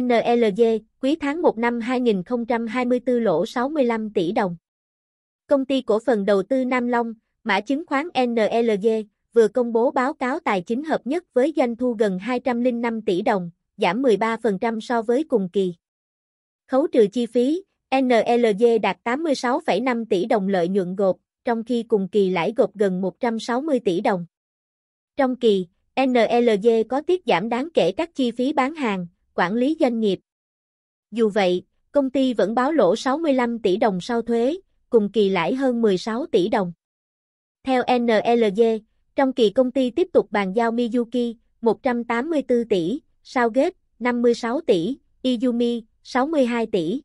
NLG, quý tháng 1 năm 2024 lỗ 65 tỷ đồng. Công ty cổ phần đầu tư Nam Long, mã chứng khoán NLG, vừa công bố báo cáo tài chính hợp nhất với doanh thu gần 205 tỷ đồng, giảm 13% so với cùng kỳ. Khấu trừ chi phí, NLG đạt 86,5 tỷ đồng lợi nhuận gộp, trong khi cùng kỳ lãi gộp gần 160 tỷ đồng. Trong kỳ, NLG có tiết giảm đáng kể các chi phí bán hàng, quản lý doanh nghiệp. Dù vậy, công ty vẫn báo lỗ 65 tỷ đồng sau thuế, cùng kỳ lãi hơn 16 tỷ đồng. Theo NLG, trong kỳ công ty tiếp tục bàn giao Miyuki 184 tỷ, Southgate 56 tỷ, Izumi 62 tỷ.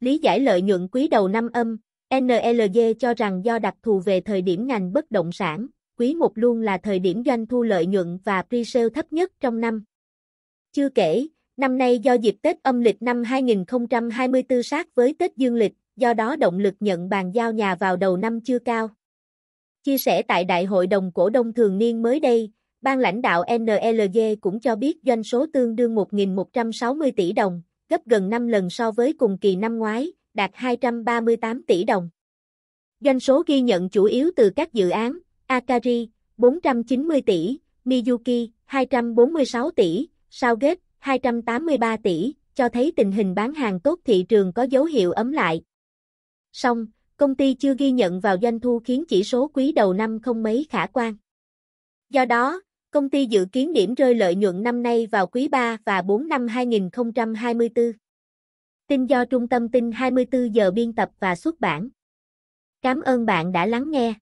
Lý giải lợi nhuận quý đầu năm âm, NLG cho rằng do đặc thù về thời điểm ngành bất động sản, quý một luôn là thời điểm doanh thu lợi nhuận và pre-sale thấp nhất trong năm. Chưa kể, Năm nay do dịp Tết âm lịch năm 2024 sát với Tết dương lịch, do đó động lực nhận bàn giao nhà vào đầu năm chưa cao. Chia sẻ tại Đại hội đồng cổ đông thường niên mới đây, ban lãnh đạo NLG cũng cho biết doanh số tương đương 1.160 tỷ đồng, gấp gần 5 lần so với cùng kỳ năm ngoái, đạt 238 tỷ đồng. Doanh số ghi nhận chủ yếu từ các dự án Akari 490 tỷ, Miyuki 246 tỷ, Southgate 283 tỷ, cho thấy tình hình bán hàng tốt thị trường có dấu hiệu ấm lại. Song, công ty chưa ghi nhận vào doanh thu khiến chỉ số quý đầu năm không mấy khả quan. Do đó, công ty dự kiến điểm rơi lợi nhuận năm nay vào quý 3 và 4 năm 2024. Tin do Trung tâm tin 24 giờ biên tập và xuất bản. Cảm ơn bạn đã lắng nghe.